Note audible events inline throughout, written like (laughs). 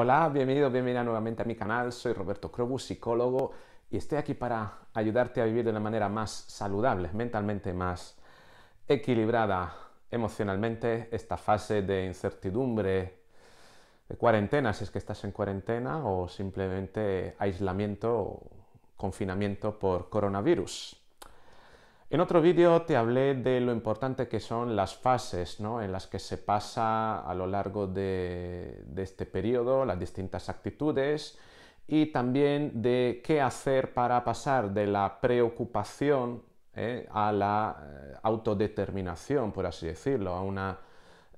Hola, bienvenido, bienvenida nuevamente a mi canal. Soy Roberto Crobu, psicólogo, y estoy aquí para ayudarte a vivir de una manera más saludable, mentalmente más equilibrada emocionalmente esta fase de incertidumbre, de cuarentena, si es que estás en cuarentena, o simplemente aislamiento o confinamiento por coronavirus. En otro vídeo te hablé de lo importante que son las fases en las que se pasa a lo largo de, este periodo, las distintas actitudes y también de qué hacer para pasar de la preocupación ¿eh? a la eh, autodeterminación, por así decirlo, a una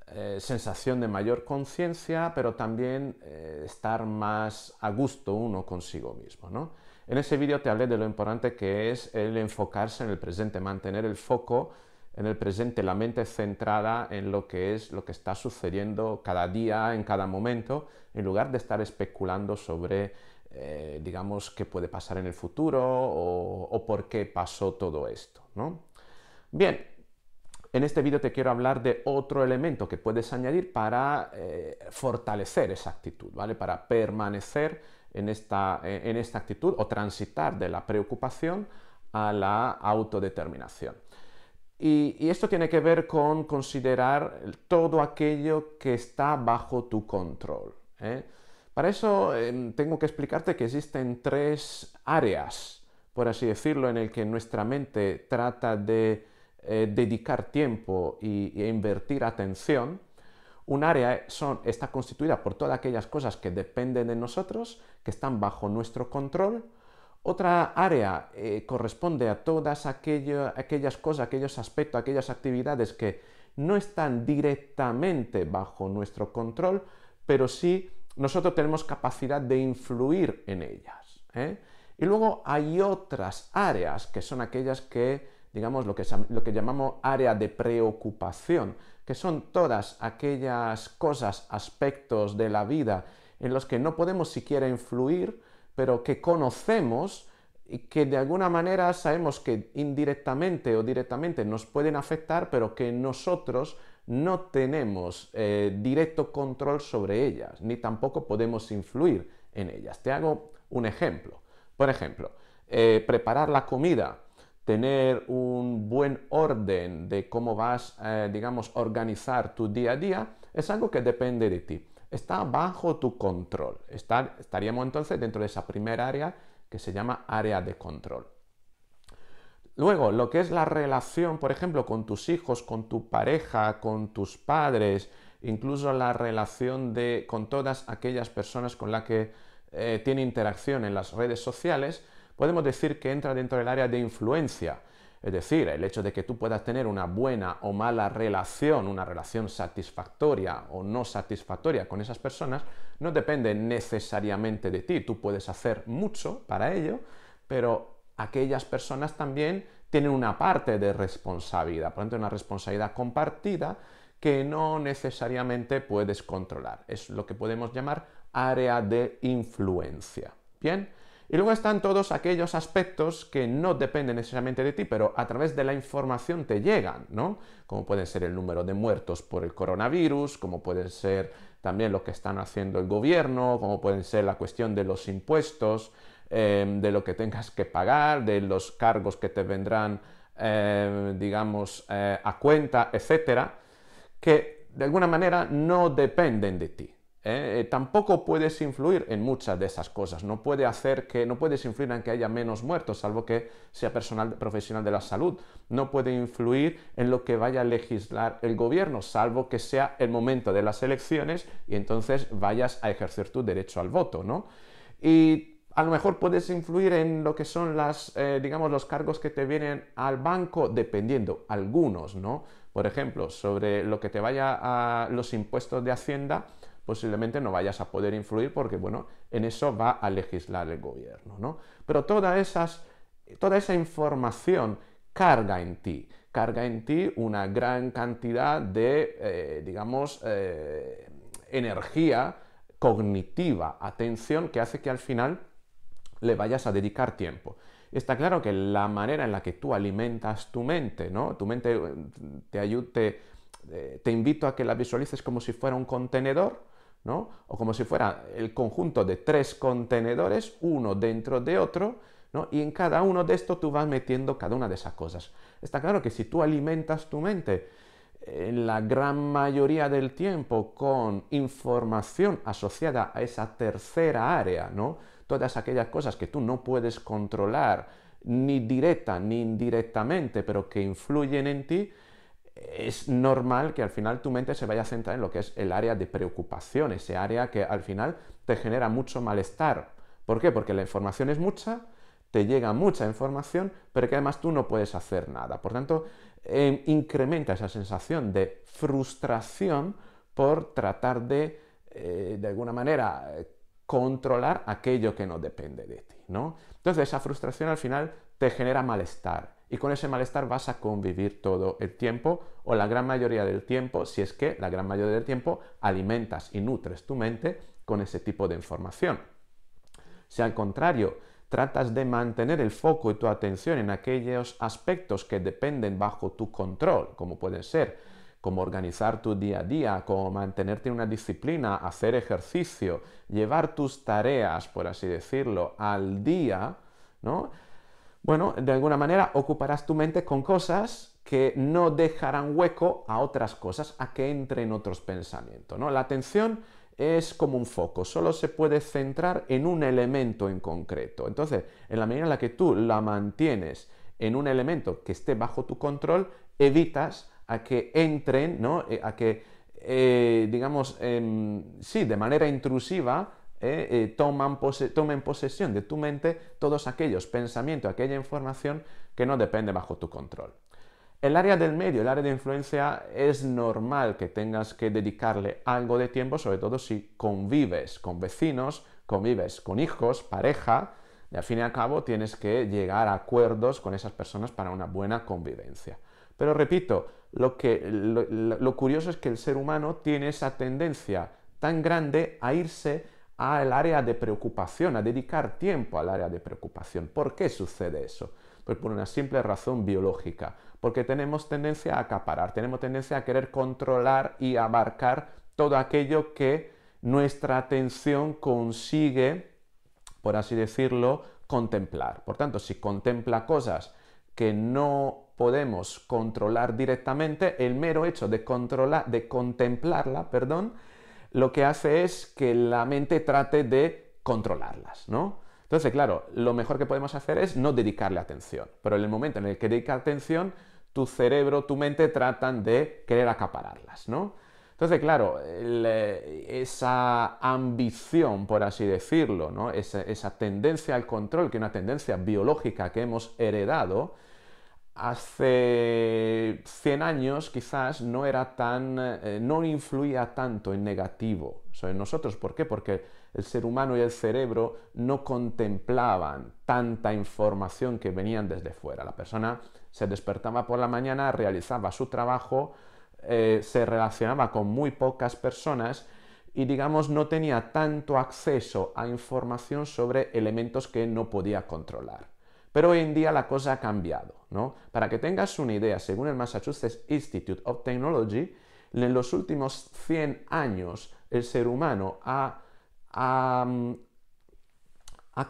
eh, sensación de mayor conciencia, pero también estar más a gusto uno consigo mismo. En ese vídeo te hablé de lo importante que es el enfocarse en el presente, mantener el foco en el presente, la mente centrada en lo que es, lo que está sucediendo cada día, en cada momento, en lugar de estar especulando sobre, eh, digamos, qué puede pasar en el futuro o, por qué pasó todo esto, ¿no? Bien, en este vídeo te quiero hablar de otro elemento que puedes añadir para eh, fortalecer esa actitud, ¿vale? Para permanecer eh, en esta, actitud o transitar de la preocupación a la autodeterminación. Y, esto tiene que ver con considerar todo aquello que está bajo tu control. ¿eh? Para eso em, tengo que explicarte que existen tres áreas, por así decirlo, en el que nuestra mente trata de eh, dedicar tiempo e invertir atención un área está constituida por todas aquellas cosas que dependen de nosotros, que están bajo nuestro control. Otra área eh, corresponde a todas aquellas cosas, aquellos aspectos, aquellas actividades que no están directamente bajo nuestro control, pero sí nosotros tenemos capacidad de influir en ellas. ¿eh? Y luego hay otras áreas que son aquellas que, digamos, que, lo que llamamos área de preocupación, que son todas aquellas cosas, aspectos de la vida en los que no podemos siquiera influir, pero que conocemos y que de alguna manera sabemos que indirectamente o directamente nos pueden afectar, pero que nosotros no tenemos eh, directo control sobre ellas, ni tampoco podemos influir en ellas. Te hago un ejemplo. Por ejemplo, eh, preparar la comida tener un buen orden de cómo vas, eh, digamos, organizar tu día a día, es algo que depende de ti. Está bajo tu control. estaríamos entonces dentro de esa primera área que se llama área de control. Luego, lo que es la relación, por ejemplo, con tus hijos, con tu pareja, con tus padres, incluso la relación con todas aquellas personas con las que eh, tiene interacción en las redes sociales, podemos decir que entra dentro del área de influencia. Es decir, el hecho de que tú puedas tener una buena o mala relación, una relación satisfactoria o no satisfactoria con esas personas, no depende necesariamente de ti. Tú puedes hacer mucho para ello, pero aquellas personas también tienen una parte de responsabilidad, por lo tanto, una responsabilidad compartida que no necesariamente puedes controlar. Es lo que podemos llamar área de influencia. Bien, y luego están todos aquellos aspectos que no dependen necesariamente de ti, pero a través de la información te llegan, ¿no? Como pueden ser el número de muertos por el coronavirus, como pueden ser también lo que están haciendo el gobierno, como pueden ser la cuestión de los impuestos, eh, de lo que tengas que pagar, de los cargos que te vendrán, eh, digamos, eh, a cuenta, etcétera, que de alguna manera no dependen de ti. ¿eh? Eh, tampoco puedes influir en muchas de esas cosas. No, puede hacer que, no puedes influir en que haya menos muertos, salvo que sea personal profesional de la salud. No puede influir en lo que vaya a legislar el gobierno, salvo que sea el momento de las elecciones y entonces vayas a ejercer tu derecho al voto, ¿no? Y a lo mejor puedes influir en lo que son las, eh, digamos, los cargos que te vienen al banco, dependiendo, algunos, ¿no? Por ejemplo, sobre lo que te vaya a los impuestos de Hacienda, posiblemente no vayas a poder influir porque, bueno, en eso va a legislar el gobierno, ¿no? Pero toda esa información carga en ti, carga en ti una gran cantidad de, eh, digamos, eh, energía cognitiva, atención, que hace que al final le vayas a dedicar tiempo. Está claro que la manera en la que tú alimentas tu mente, ¿no? Tu mente eh, te ayude, te invito a que la visualices como si fuera un contenedor o como si fuera el conjunto de tres contenedores, uno dentro de otro, Y en cada uno de estos tú vas metiendo cada una de esas cosas. Está claro que si tú alimentas tu mente eh, en la gran mayoría del tiempo con información asociada a esa tercera área, Todas aquellas cosas que tú no puedes controlar ni directa ni indirectamente, pero que influyen en ti, es normal que al final tu mente se vaya a centrar en lo que es el área de preocupación, ese área que al final te genera mucho malestar. ¿Por qué? Porque la información es mucha, te llega mucha información, pero que además tú no puedes hacer nada. Por tanto, em, incrementa esa sensación de frustración por tratar de, eh, de alguna manera, eh, controlar aquello que no depende de ti, ¿no? Entonces, esa frustración al final te genera malestar y con ese malestar vas a convivir todo el tiempo o la gran mayoría del tiempo, si es que la gran mayoría del tiempo alimentas y nutres tu mente con ese tipo de información. Si al contrario tratas de mantener el foco y tu atención en aquellos aspectos que dependen bajo tu control, como pueden ser como organizar tu día a día, como mantenerte en una disciplina, hacer ejercicio, llevar tus tareas, por así decirlo, al día, ¿no? Bueno, de alguna manera ocuparás tu mente con cosas que no dejarán hueco a otras cosas, a que entren otros pensamientos. ¿no? La atención es como un foco, solo se puede centrar en un elemento en concreto. Entonces, en la medida en la que tú la mantienes en un elemento que esté bajo tu control, evitas a que entren, ¿no? Eh, a que, eh, digamos, em, sí, de manera intrusiva, ¿eh? Eh, toman tomen posesión de tu mente todos aquellos pensamientos, aquella información que no depende bajo tu control. El área del medio, el área de influencia, es normal que tengas que dedicarle algo de tiempo, sobre todo si convives con vecinos, convives con hijos, pareja, y al fin y al cabo tienes que llegar a acuerdos con esas personas para una buena convivencia. Pero repito, lo, que, lo curioso es que el ser humano tiene esa tendencia tan grande a irse al área de preocupación, a dedicar tiempo al área de preocupación. ¿Por qué sucede eso? Pues por una simple razón biológica, porque tenemos tendencia a acaparar, tenemos tendencia a querer controlar y abarcar todo aquello que nuestra atención consigue, por así decirlo, contemplar. Por tanto, si contempla cosas que no podemos controlar directamente, el mero hecho de, controlar, de contemplarla, perdón, lo que hace es que la mente trate de controlarlas, ¿no? Entonces, claro, lo mejor que podemos hacer es no dedicarle atención, pero en el momento en el que dedica atención, tu cerebro, tu mente tratan de querer acapararlas, ¿no? Entonces, claro, eh, esa ambición, por así decirlo, esa tendencia al control, que es una tendencia biológica que hemos heredado, hace 100 años quizás no era tan, eh, no influía tanto en negativo sobre nosotros. ¿Por qué? Porque el ser humano y el cerebro no contemplaban tanta información que venían desde fuera. La persona se despertaba por la mañana, realizaba su trabajo, eh, se relacionaba con muy pocas personas y digamos no tenía tanto acceso a información sobre elementos que no podía controlar. Pero hoy en día la cosa ha cambiado, ¿no? Para que tengas una idea, según el Massachusetts Institute of Technology, en los últimos 100 años el ser humano mm, ha,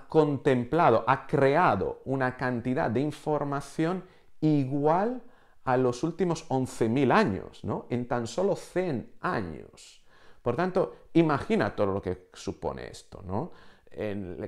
contemplado, ha creado una cantidad de información igual a los últimos 11.000 años, ¿no? En tan solo 100 años. Por tanto, imagina todo lo que supone esto, ¿no?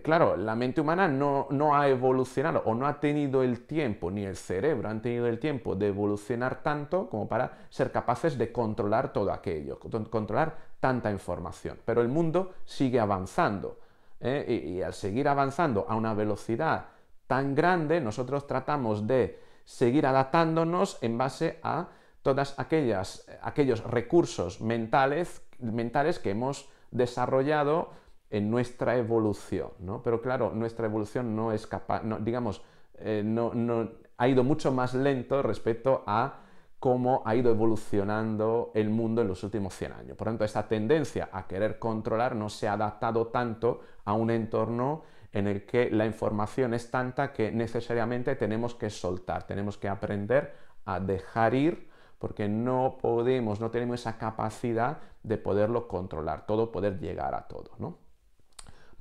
claro, la mente humana no, ha evolucionado o no ha tenido el tiempo, ni el cerebro han tenido el tiempo de evolucionar tanto como para ser capaces de controlar todo aquello, controlar tanta información. Pero el mundo sigue avanzando ¿eh? y, al seguir avanzando a una velocidad tan grande, nosotros tratamos de seguir adaptándonos en base a todas aquellas aquellos recursos mentales mentales que hemos desarrollado en nuestra evolución, ¿no? Pero claro, nuestra evolución no es capaz, no, digamos, eh, ha ido mucho más lento respecto a cómo ha ido evolucionando el mundo en los últimos 100 años. Por lo tanto, esta tendencia a querer controlar no se ha adaptado tanto a un entorno en el que la información es tanta que necesariamente tenemos que soltar, tenemos que aprender a dejar ir porque no podemos, no tenemos esa capacidad de poderlo controlar todo, poder llegar a todo, ¿no?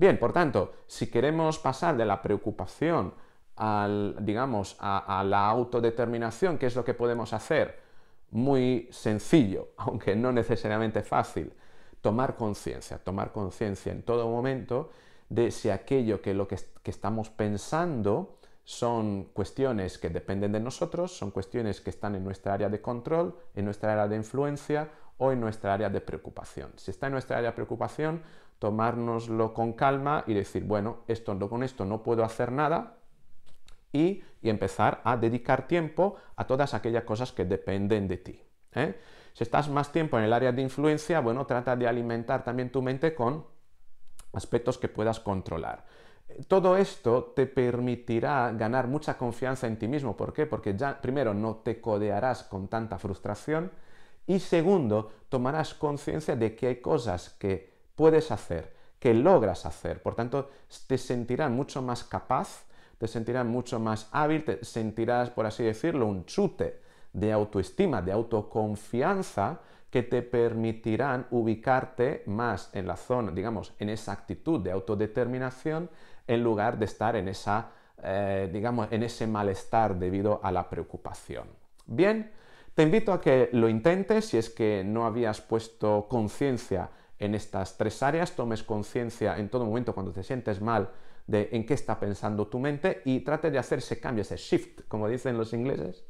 Bien, por tanto, si queremos pasar de la preocupación al, digamos, a, la autodeterminación, ¿qué es lo que podemos hacer? Muy sencillo, (laughs) aunque no necesariamente fácil, tomar conciencia, tomar conciencia en todo momento de si aquello que lo que, estamos pensando son cuestiones que dependen de nosotros, son cuestiones que están en nuestra área de control, en nuestra área de influencia, en nuestra área de preocupación. Si está en nuestra área de preocupación, tomárnoslo con calma y decir, bueno, esto, con esto no puedo hacer nada y, empezar a dedicar tiempo a todas aquellas cosas que dependen de ti. ¿eh? Si estás más tiempo en el área de influencia, bueno, trata de alimentar también tu mente con aspectos que puedas controlar. Todo esto te permitirá ganar mucha confianza en ti mismo. ¿Por qué? Porque ya, primero, no te codearás con tanta frustración, y segundo, tomarás conciencia de que hay cosas que puedes hacer, que logras hacer. Por tanto, te sentirás mucho más capaz, te sentirás mucho más hábil, te sentirás, por así decirlo, un chute de autoestima, de autoconfianza que te permitirán ubicarte más en la zona, digamos, en esa actitud de autodeterminación en lugar de estar en esa, eh, digamos, en ese malestar debido a la preocupación. Bien, te invito a que lo intentes si es que no habías puesto conciencia en estas tres áreas, tomes conciencia en todo momento cuando te sientes mal de en qué está pensando tu mente y trate de hacer ese cambio, ese shift, como dicen los ingleses,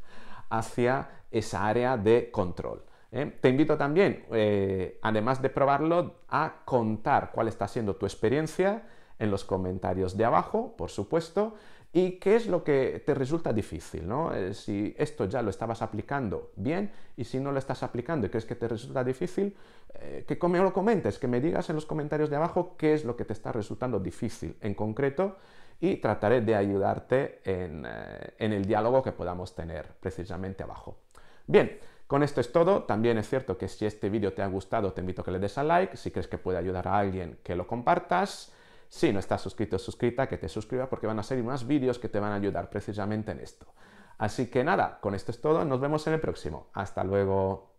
hacia esa área de control. ¿eh? Te invito también, eh, además de probarlo, a contar cuál está siendo tu experiencia en los comentarios de abajo, por supuesto, ¿Y qué es lo que te resulta difícil? Eh, si esto ya lo estabas aplicando bien y si no lo estás aplicando y crees que te resulta difícil, eh, que me lo comentes, que me digas en los comentarios de abajo qué es lo que te está resultando difícil en concreto y trataré de ayudarte en, eh, en el diálogo que podamos tener precisamente abajo. Bien, con esto es todo. También es cierto que si este vídeo te ha gustado, te invito a que le des a like. Si crees que puede ayudar a alguien, que lo compartas. Si no estás suscrito o suscrita, que te suscribas porque van a salir más vídeos que te van a ayudar precisamente en esto. Así que nada, con esto es todo, nos vemos en el próximo. Hasta luego.